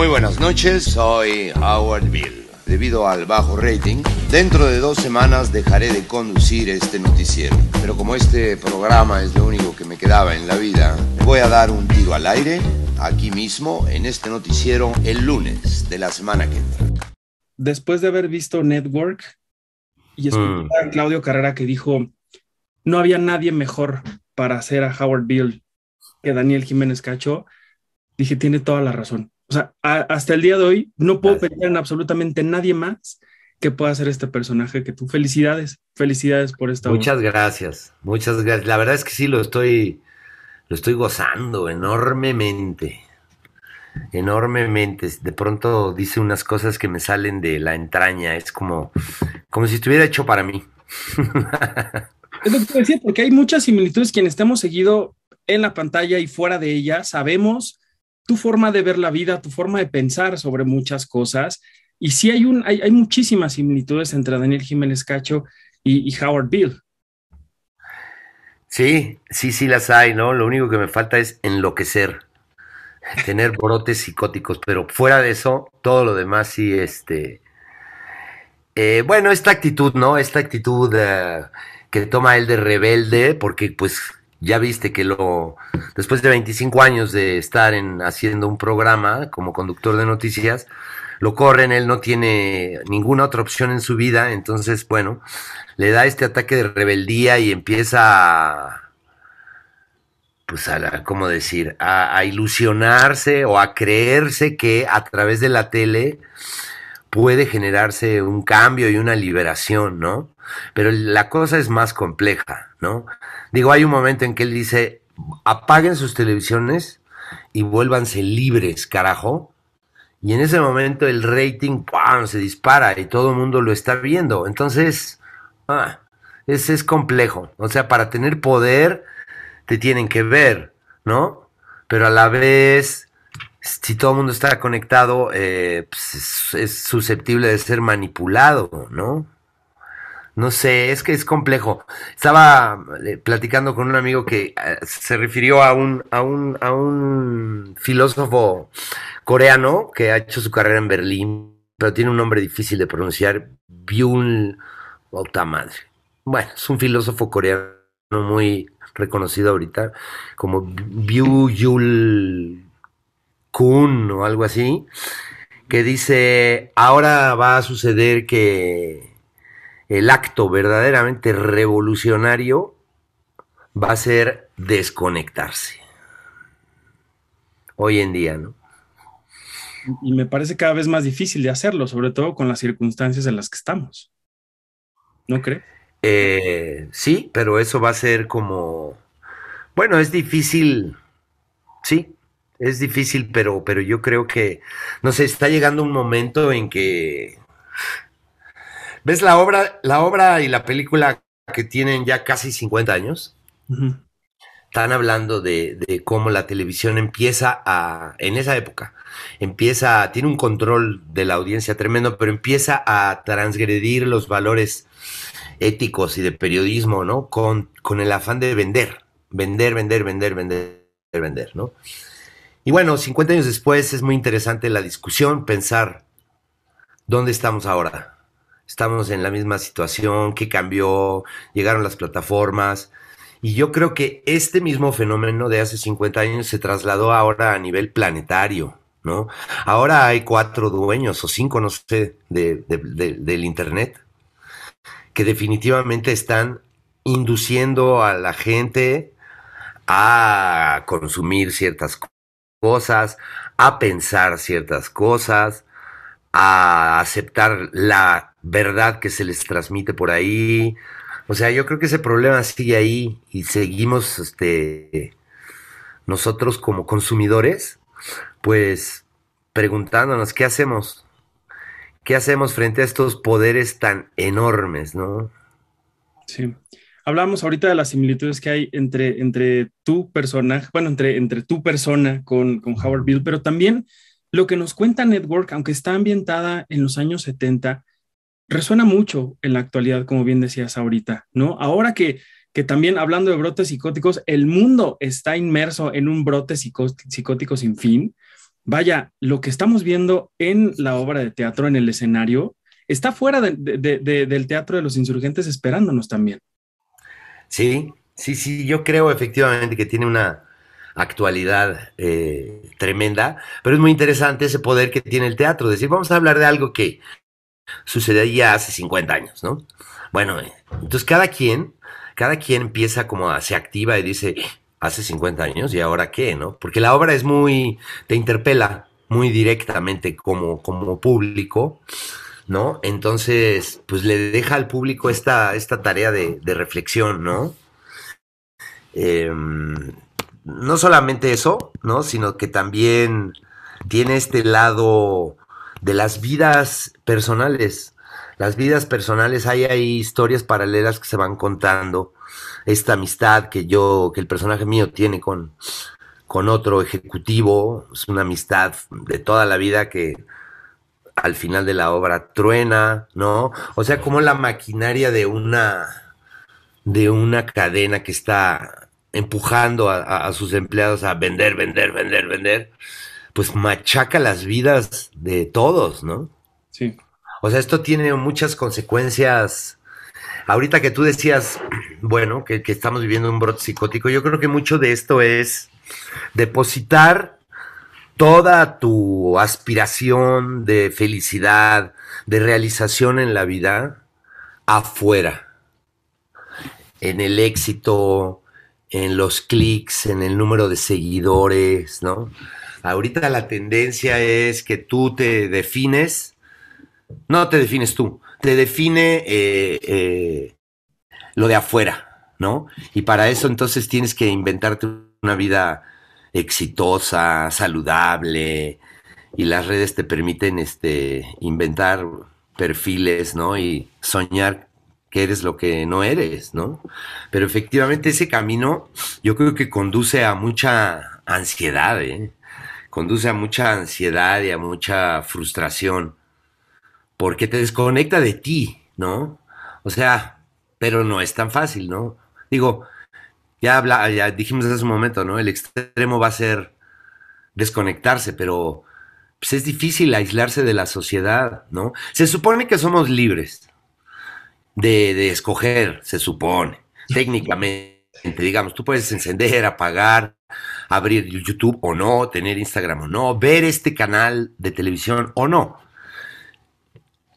Muy buenas noches, soy Howard Bill. Debido al bajo rating, dentro de dos semanas dejaré de conducir este noticiero. Pero como este programa es lo único que me quedaba en la vida, voy a dar un tiro al aire aquí mismo en este noticiero el lunes de la semana que entra. Después de haber visto Network y escuchar a mm. Claudio Carrera que dijo, no había nadie mejor para hacer a Howard Bill que Daniel Jiménez Cacho, dije, tiene toda la razón. O sea, hasta el día de hoy no puedo pensar en absolutamente nadie más que pueda ser este personaje que tú. Felicidades, felicidades por esta. Muchas gracias, muchas gracias. La verdad es que sí lo estoy, lo estoy gozando enormemente, enormemente. De pronto dice unas cosas que me salen de la entraña. Es como, como si estuviera hecho para mí. Es lo que te decía, porque hay muchas similitudes quienes estamos seguido en la pantalla y fuera de ella, sabemos tu forma de ver la vida, tu forma de pensar sobre muchas cosas. Y sí hay, hay, muchísimas similitudes entre Daniel Jiménez Cacho y, Howard Bill. Sí, sí, sí las hay, ¿no? Lo único que me falta es enloquecer, tener brotes psicóticos, pero fuera de eso, todo lo demás sí, este... Eh, bueno, esta actitud, ¿no? Esta actitud eh, que toma él de rebelde, porque pues ya viste que lo después de 25 años de estar en haciendo un programa como conductor de noticias lo corren él no tiene ninguna otra opción en su vida entonces bueno le da este ataque de rebeldía y empieza a, pues a cómo decir a ilusionarse o a creerse que a través de la tele puede generarse un cambio y una liberación, ¿no? Pero la cosa es más compleja, ¿no? Digo, hay un momento en que él dice, apaguen sus televisiones y vuélvanse libres, carajo. Y en ese momento el rating ¡pum! se dispara y todo el mundo lo está viendo. Entonces, ah, ese es complejo. O sea, para tener poder te tienen que ver, ¿no? Pero a la vez si todo el mundo está conectado, eh, pues, es, susceptible de ser manipulado, ¿no? No sé, es que es complejo. Estaba eh, platicando con un amigo que eh, se refirió a un, un, a un filósofo coreano que ha hecho su carrera en Berlín, pero tiene un nombre difícil de pronunciar, Byung, o madre. Bueno, es un filósofo coreano muy reconocido ahorita, como Byul o algo así, que dice, ahora va a suceder que el acto verdaderamente revolucionario va a ser desconectarse. Hoy en día, ¿no? Y me parece cada vez más difícil de hacerlo, sobre todo con las circunstancias en las que estamos. ¿No cree eh, sí, pero eso va a ser como, bueno, es difícil, sí, es difícil, pero, pero yo creo que, no sé, está llegando un momento en que ves la obra, la obra y la película que tienen ya casi 50 años. Están hablando de, cómo la televisión empieza a, en esa época, empieza, tiene un control de la audiencia tremendo, pero empieza a transgredir los valores éticos y de periodismo, ¿no? Con, con el afán de vender, vender, vender, vender, vender, vender, ¿no? Y bueno, 50 años después es muy interesante la discusión, pensar dónde estamos ahora. Estamos en la misma situación, qué cambió, llegaron las plataformas. Y yo creo que este mismo fenómeno de hace 50 años se trasladó ahora a nivel planetario, ¿no? Ahora hay cuatro dueños o cinco, no sé, del Internet que definitivamente están induciendo a la gente a consumir ciertas cosas cosas, a pensar ciertas cosas, a aceptar la verdad que se les transmite por ahí. O sea, yo creo que ese problema sigue ahí y seguimos este, nosotros como consumidores, pues preguntándonos qué hacemos, qué hacemos frente a estos poderes tan enormes, ¿no? Sí. Hablamos ahorita de las similitudes que hay entre, entre tu personaje, bueno, entre, entre tu persona con, con Howard Bill, pero también lo que nos cuenta Network, aunque está ambientada en los años 70, resuena mucho en la actualidad, como bien decías ahorita, ¿no? Ahora que, que también hablando de brotes psicóticos, el mundo está inmerso en un brote psicótico sin fin. Vaya, lo que estamos viendo en la obra de teatro, en el escenario, está fuera del teatro de los insurgentes esperándonos también. Sí, sí, sí, yo creo efectivamente que tiene una actualidad eh, tremenda, pero es muy interesante ese poder que tiene el teatro, decir, vamos a hablar de algo que sucedía hace 50 años, ¿no? Bueno, eh, entonces cada quien, cada quien empieza como a, se activa y dice, hace 50 años y ahora qué, ¿no? Porque la obra es muy, te interpela muy directamente como, como público ¿no? Entonces, pues le deja al público esta, esta tarea de, reflexión, ¿no? Em, no solamente eso, ¿no? Sino que también tiene este lado de las vidas personales. Las vidas personales, hay ahí historias paralelas que se van contando. Esta amistad que yo, que el personaje mío tiene con, con otro ejecutivo, es una amistad de toda la vida que, al final de la obra truena, ¿no? O sea, como la maquinaria de una, de una cadena que está empujando a, sus empleados a vender, vender, vender, vender, pues machaca las vidas de todos, ¿no? Sí. O sea, esto tiene muchas consecuencias. Ahorita que tú decías, bueno, que, que estamos viviendo un brote psicótico, yo creo que mucho de esto es depositar toda tu aspiración de felicidad, de realización en la vida, afuera, en el éxito, en los clics, en el número de seguidores, ¿no? Ahorita la tendencia es que tú te defines, no te defines tú, te define eh, eh, lo de afuera, ¿no? Y para eso entonces tienes que inventarte una vida exitosa, saludable, y las redes te permiten este, inventar perfiles, ¿no? Y soñar que eres lo que no eres, ¿no? Pero efectivamente ese camino yo creo que conduce a mucha ansiedad, ¿eh? Conduce a mucha ansiedad y a mucha frustración, porque te desconecta de ti, ¿no? O sea, pero no es tan fácil, ¿no? Digo, ya, habla, ya dijimos hace un momento, ¿no? El extremo va a ser desconectarse, pero pues, es difícil aislarse de la sociedad, ¿no? Se supone que somos libres de, de escoger, se supone, técnicamente, digamos, tú puedes encender, apagar, abrir YouTube o no, tener Instagram o no, ver este canal de televisión o no.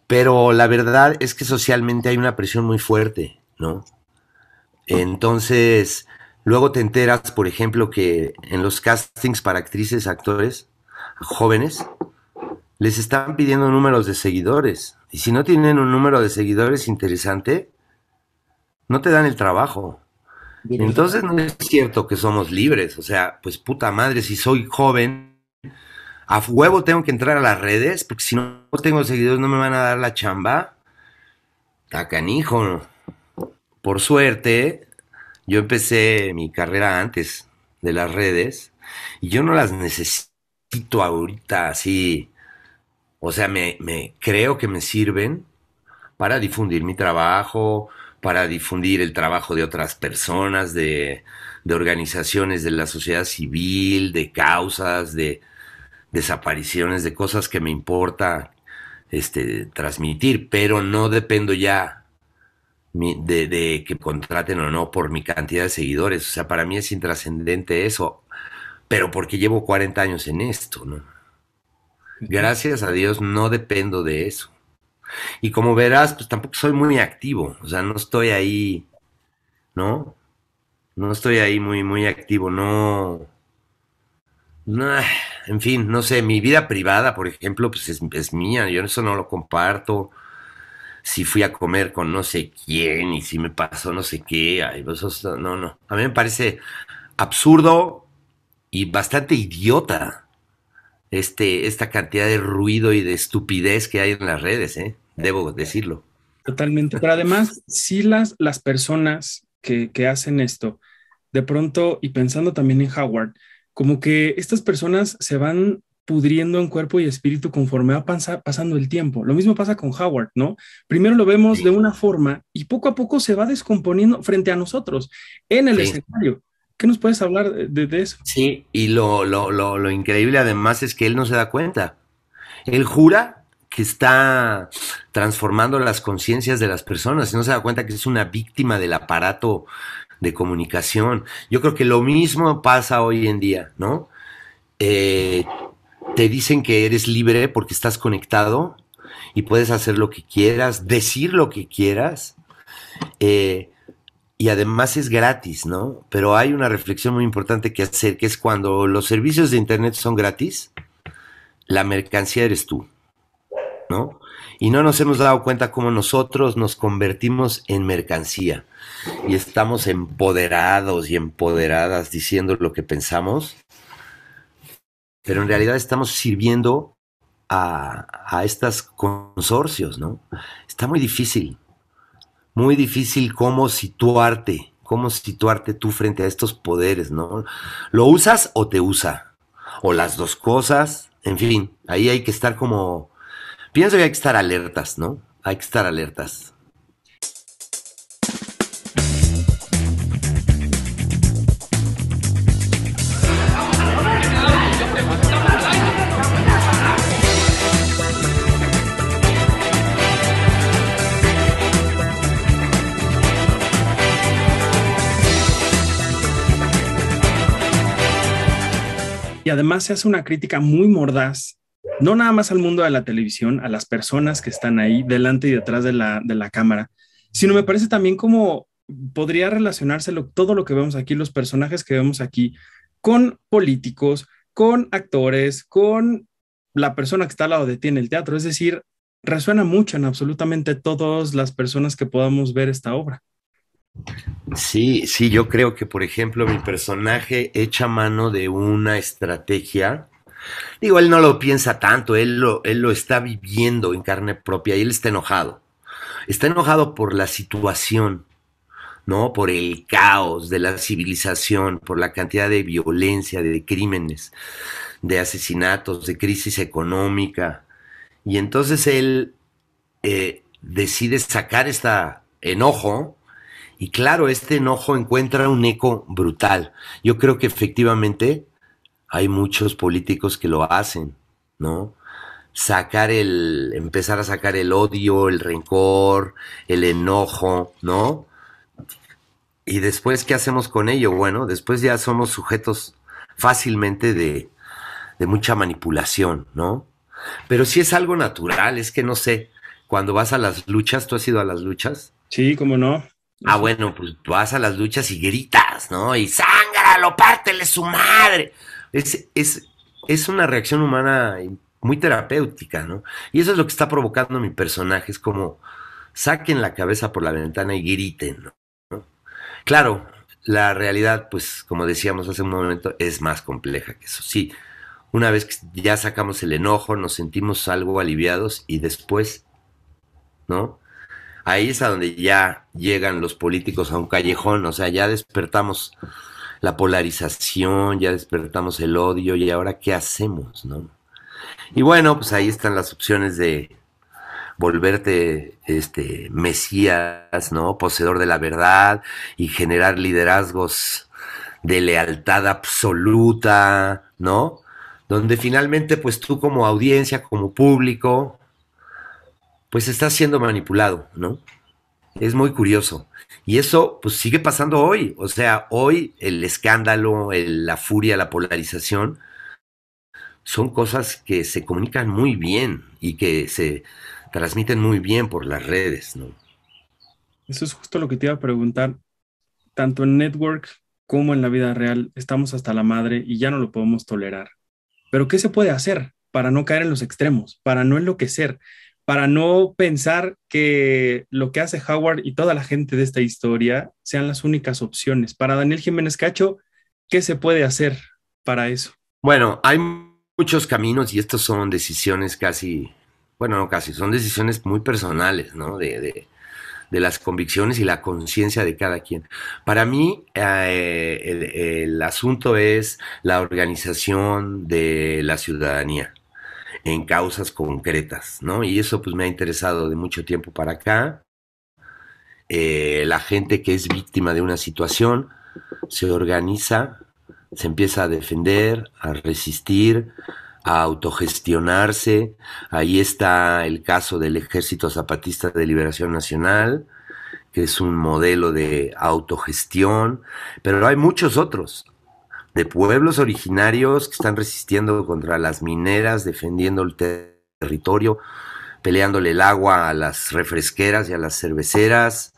Pero la verdad es que socialmente hay una presión muy fuerte, ¿no? Entonces, Luego te enteras, por ejemplo, que en los castings para actrices, actores jóvenes, les están pidiendo números de seguidores. Y si no tienen un número de seguidores interesante, no te dan el trabajo. Entonces no es cierto que somos libres. O sea, pues puta madre, si soy joven, a huevo tengo que entrar a las redes, porque si no tengo seguidores no me van a dar la chamba. Tacanijo. Por suerte, yo empecé mi carrera antes de las redes y yo no las necesito ahorita así. O sea, me, creo que me sirven para difundir mi trabajo, para difundir el trabajo de otras personas, de, de organizaciones de la sociedad civil, de causas, de desapariciones, de cosas que me importa este, transmitir, pero no dependo ya de, que contraten o no por mi cantidad de seguidores. O sea, para mí es intrascendente eso, pero porque llevo 40 años en esto, ¿no? Gracias a Dios no dependo de eso. Y como verás, pues tampoco soy muy activo, o sea, no estoy ahí, ¿no? No estoy ahí muy, muy activo, no... en fin, no sé, mi vida privada, por ejemplo, pues es, es mía, yo eso no lo comparto si fui a comer con no sé quién y si me pasó no sé qué. Pues, no, no. A mí me parece absurdo y bastante idiota este, esta cantidad de ruido y de estupidez que hay en las redes, ¿eh? debo decirlo. Totalmente. Pero además, si las, las personas que, que hacen esto, de pronto, y pensando también en Howard, como que estas personas se van pudriendo en cuerpo y espíritu conforme va pasando el tiempo. Lo mismo pasa con Howard, ¿no? Primero lo vemos de una forma y poco a poco se va descomponiendo frente a nosotros en el escenario. ¿Qué nos puedes hablar de, eso? Sí, y lo, lo, lo, lo, increíble además es que él no se da cuenta. Él jura que está transformando las conciencias de las personas y no se da cuenta que es una víctima del aparato de comunicación. Yo creo que lo mismo pasa hoy en día, ¿no? Eh, te dicen que eres libre porque estás conectado y puedes hacer lo que quieras, decir lo que quieras. Eh, y además es gratis, ¿no? Pero hay una reflexión muy importante que hacer, que es cuando los servicios de Internet son gratis, la mercancía eres tú, ¿no? Y no nos hemos dado cuenta cómo nosotros nos convertimos en mercancía y estamos empoderados y empoderadas diciendo lo que pensamos pero en realidad estamos sirviendo a, a estos consorcios, ¿no? Está muy difícil, muy difícil cómo situarte, cómo situarte tú frente a estos poderes, ¿no? ¿Lo usas o te usa? O las dos cosas, en fin, ahí hay que estar como, pienso que hay que estar alertas, ¿no? Hay que estar alertas. además se hace una crítica muy mordaz, no nada más al mundo de la televisión, a las personas que están ahí delante y detrás de la, cámara, sino me parece también como podría relacionarse todo lo que vemos aquí, los personajes que vemos aquí, con políticos, con actores, con la persona que está al lado de ti en el teatro. Es decir, resuena mucho en absolutamente todas las personas que podamos ver esta obra. Sí, sí, yo creo que, por ejemplo, mi personaje echa mano de una estrategia. Digo, él no lo piensa tanto, él lo, él lo está viviendo en carne propia y él está enojado. Está enojado por la situación, ¿no? Por el caos de la civilización, por la cantidad de violencia, de crímenes, de asesinatos, de crisis económica. Y entonces él eh, decide sacar este enojo y claro, este enojo encuentra un eco brutal. Yo creo que efectivamente hay muchos políticos que lo hacen, ¿no? Sacar el, empezar a sacar el odio, el rencor, el enojo, ¿no? Y después, ¿qué hacemos con ello? Bueno, después ya somos sujetos fácilmente de, mucha manipulación, ¿no? Pero si sí es algo natural, es que no sé, cuando vas a las luchas, ¿tú has ido a las luchas? Sí, cómo no. Ah, bueno, pues vas a las luchas y gritas, ¿no? Y lo pártele su madre. Es, es, una reacción humana muy terapéutica, ¿no? Y eso es lo que está provocando mi personaje, es como saquen la cabeza por la ventana y griten, ¿No? Claro, la realidad, pues como decíamos hace un momento, es más compleja que eso. Sí, una vez que ya sacamos el enojo, nos sentimos algo aliviados y después, ¿no? ahí es a donde ya llegan los políticos a un callejón, o sea, ya despertamos la polarización, ya despertamos el odio y ahora qué hacemos, ¿no? Y bueno, pues ahí están las opciones de volverte este mesías, ¿no? poseedor de la verdad y generar liderazgos de lealtad absoluta, ¿no? Donde finalmente pues tú como audiencia, como público, pues está siendo manipulado, ¿no? Es muy curioso. Y eso pues sigue pasando hoy. O sea, hoy el escándalo, la furia, la polarización, son cosas que se comunican muy bien y que se transmiten muy bien por las redes, ¿no? Eso es justo lo que te iba a preguntar. Tanto en network como en la vida real estamos hasta la madre y ya no lo podemos tolerar. Pero ¿qué se puede hacer para no caer en los extremos, para no enloquecer? para no pensar que lo que hace Howard y toda la gente de esta historia sean las únicas opciones. Para Daniel Jiménez Cacho, ¿qué se puede hacer para eso? Bueno, hay muchos caminos y estos son decisiones casi, bueno, no casi, son decisiones muy personales, ¿no? De, las convicciones y la conciencia de cada quien. Para mí, eh, el asunto es la organización de la ciudadanía en causas concretas, ¿no? Y eso pues me ha interesado de mucho tiempo para acá. Eh, la gente que es víctima de una situación se organiza, se empieza a defender, a resistir, a autogestionarse. Ahí está el caso del Ejército Zapatista de Liberación Nacional, que es un modelo de autogestión, pero hay muchos otros de pueblos originarios que están resistiendo contra las mineras, defendiendo el territorio, peleándole el agua a las refresqueras y a las cerveceras,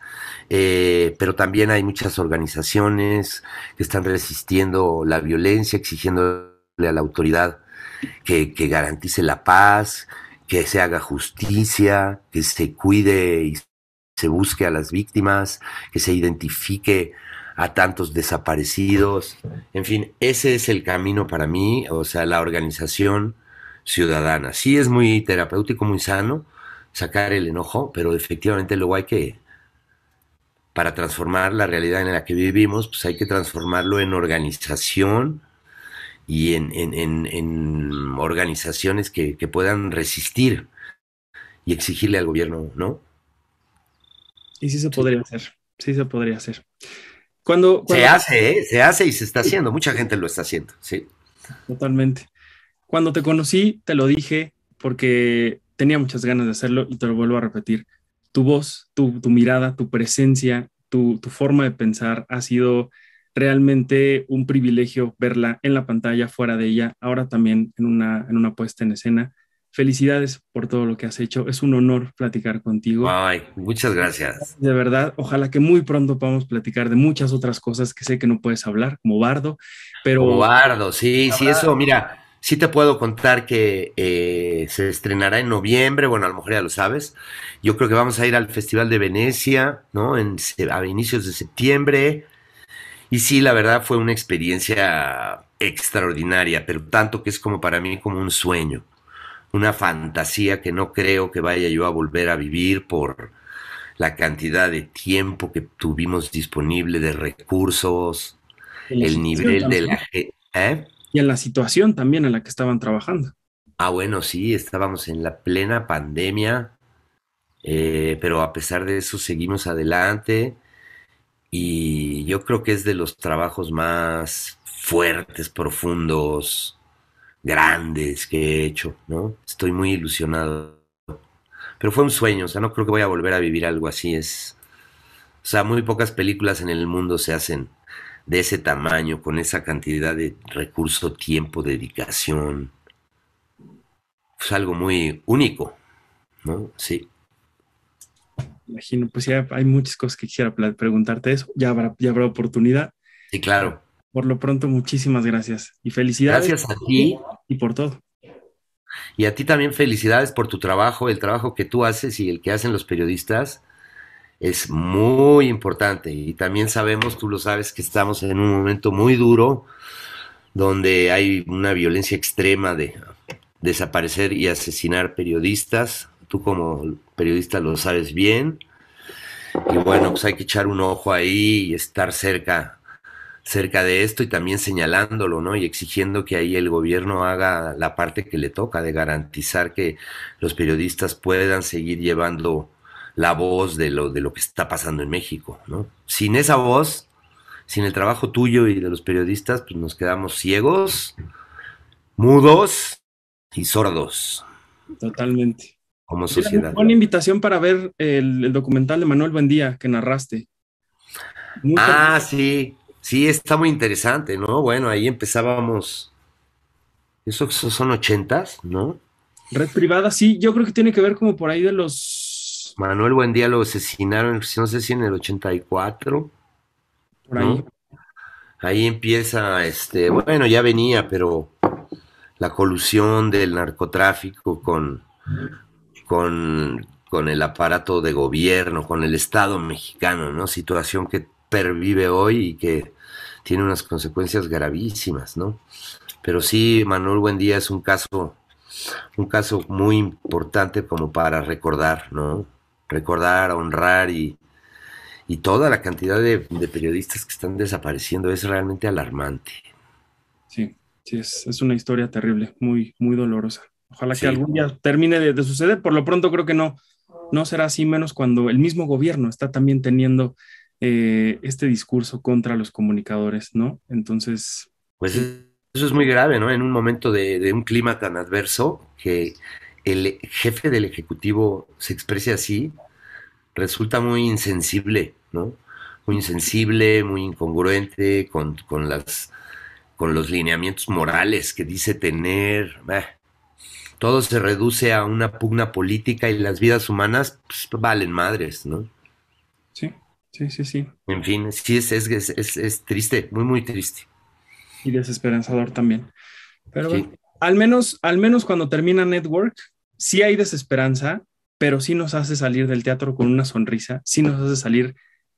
eh, pero también hay muchas organizaciones que están resistiendo la violencia, exigiéndole a la autoridad que, que garantice la paz, que se haga justicia, que se cuide y se busque a las víctimas, que se identifique a tantos desaparecidos. En fin, ese es el camino para mí, o sea, la organización ciudadana. Sí es muy terapéutico, muy sano sacar el enojo, pero efectivamente luego hay que, para transformar la realidad en la que vivimos, pues hay que transformarlo en organización y en, organizaciones que, que puedan resistir y exigirle al gobierno, ¿no? Y sí se podría hacer, sí se podría hacer. Cuando, Se hace, ¿eh? se hace y se está haciendo. Mucha gente lo está haciendo, sí. Totalmente. Cuando te conocí, te lo dije porque tenía muchas ganas de hacerlo y te lo vuelvo a repetir. Tu voz, tu, mirada, tu presencia, tu, tu forma de pensar ha sido realmente un privilegio verla en la pantalla, fuera de ella, ahora también en una, en una puesta en escena felicidades por todo lo que has hecho. Es un honor platicar contigo. Ay, muchas gracias. De verdad, ojalá que muy pronto podamos platicar de muchas otras cosas que sé que no puedes hablar, como bardo, pero... Como bardo, sí, sí, eso, mira, sí te puedo contar que eh, se estrenará en noviembre, bueno, a lo mejor ya lo sabes. Yo creo que vamos a ir al Festival de Venecia, ¿no? En, a inicios de septiembre. Y sí, la verdad fue una experiencia extraordinaria, pero tanto que es como para mí como un sueño una fantasía que no creo que vaya yo a volver a vivir por la cantidad de tiempo que tuvimos disponible, de recursos, el nivel del... ¿eh? Y en la situación también en la que estaban trabajando. Ah, bueno, sí, estábamos en la plena pandemia, eh, pero a pesar de eso seguimos adelante y yo creo que es de los trabajos más fuertes, profundos, grandes que he hecho, ¿no? Estoy muy ilusionado. Pero fue un sueño, o sea, no creo que voy a volver a vivir algo así. Es, o sea, muy pocas películas en el mundo se hacen de ese tamaño, con esa cantidad de recurso, tiempo, dedicación. Es algo muy único, ¿no? Sí. Imagino, pues ya hay muchas cosas que quisiera preguntarte eso. Ya habrá, ya habrá oportunidad. Sí, claro. Por lo pronto, muchísimas gracias y felicidades. Gracias a ti y por todo. Y a ti también felicidades por tu trabajo, el trabajo que tú haces y el que hacen los periodistas es muy importante. Y también sabemos, tú lo sabes, que estamos en un momento muy duro donde hay una violencia extrema de desaparecer y asesinar periodistas. Tú como periodista lo sabes bien. Y bueno, pues hay que echar un ojo ahí y estar cerca cerca de esto y también señalándolo, ¿no? Y exigiendo que ahí el gobierno haga la parte que le toca de garantizar que los periodistas puedan seguir llevando la voz de lo, de lo que está pasando en México, ¿no? Sin esa voz, sin el trabajo tuyo y de los periodistas, pues nos quedamos ciegos, mudos y sordos. Totalmente. Como sociedad. Una invitación para ver el, documental de Manuel Buendía que narraste. ah, sí, Sí, está muy interesante, ¿no? Bueno, ahí empezábamos. Eso son ochentas, ¿no? Red privada, sí, yo creo que tiene que ver como por ahí de los. Manuel Buendía lo asesinaron, no sé si en el 84. Por ahí. Ahí empieza, este, bueno, ya venía, pero la colusión del narcotráfico con, con, con el aparato de gobierno, con el Estado mexicano, ¿no? Situación que pervive hoy y que tiene unas consecuencias gravísimas, ¿no? Pero sí, Manuel Buendía es un caso, un caso muy importante como para recordar, ¿no? Recordar, honrar y, toda la cantidad de, periodistas que están desapareciendo es realmente alarmante. Sí, sí, es, una historia terrible, muy, muy dolorosa. Ojalá que algún día termine de, de, suceder. Por lo pronto creo que no, no será así, menos cuando el mismo gobierno está también teniendo eh, este discurso contra los comunicadores, ¿no? Entonces... Pues eso es muy grave, ¿no? En un momento de, un clima tan adverso que el jefe del Ejecutivo se exprese así, resulta muy insensible, ¿no? Muy insensible, muy incongruente con, las, con los lineamientos morales que dice tener. todo se reduce a una pugna política y las vidas humanas pues, valen madres, ¿no? Sí, Sí, sí, sí. En fin, sí, es, es, es, es triste, muy, muy triste. Y desesperanzador también. Pero bueno, al menos, al menos cuando termina Network, sí hay desesperanza, pero sí nos hace salir del teatro con una sonrisa, sí nos hace salir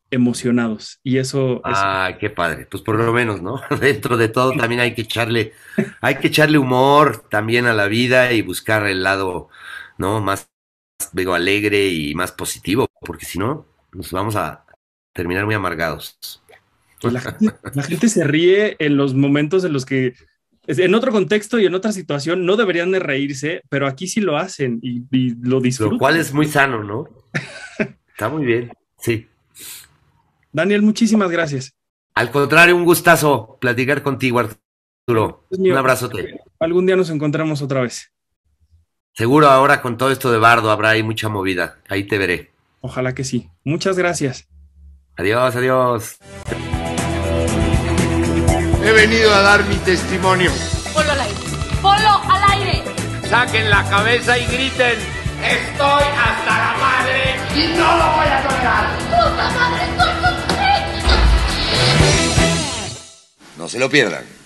emocionados. Y eso. Ah, qué padre. Pues por lo menos, ¿no? Dentro de todo también hay que echarle, hay que echarle humor también a la vida y buscar el lado, ¿no? Más, digo, alegre y más positivo, porque si no, nos vamos a, terminar muy amargados. La gente, se ríe en los momentos en los que en otro contexto y en otra situación no deberían de reírse, pero aquí sí lo hacen y, lo disfrutan. Lo cual es muy sano, ¿no? Está muy bien, sí. Daniel, muchísimas gracias. Al contrario, un gustazo platicar contigo, Arturo. Un abrazo. Algún día nos encontramos otra vez. Seguro ahora con todo esto de Bardo habrá ahí mucha movida. Ahí te veré. Ojalá que sí. Muchas gracias. Adiós, adiós. He venido a dar mi testimonio. Polo al aire. Polo al aire. Saquen la cabeza y griten. Estoy hasta la madre y no lo voy a tolerar. ¡Puta madre, estoy No se lo pierdan.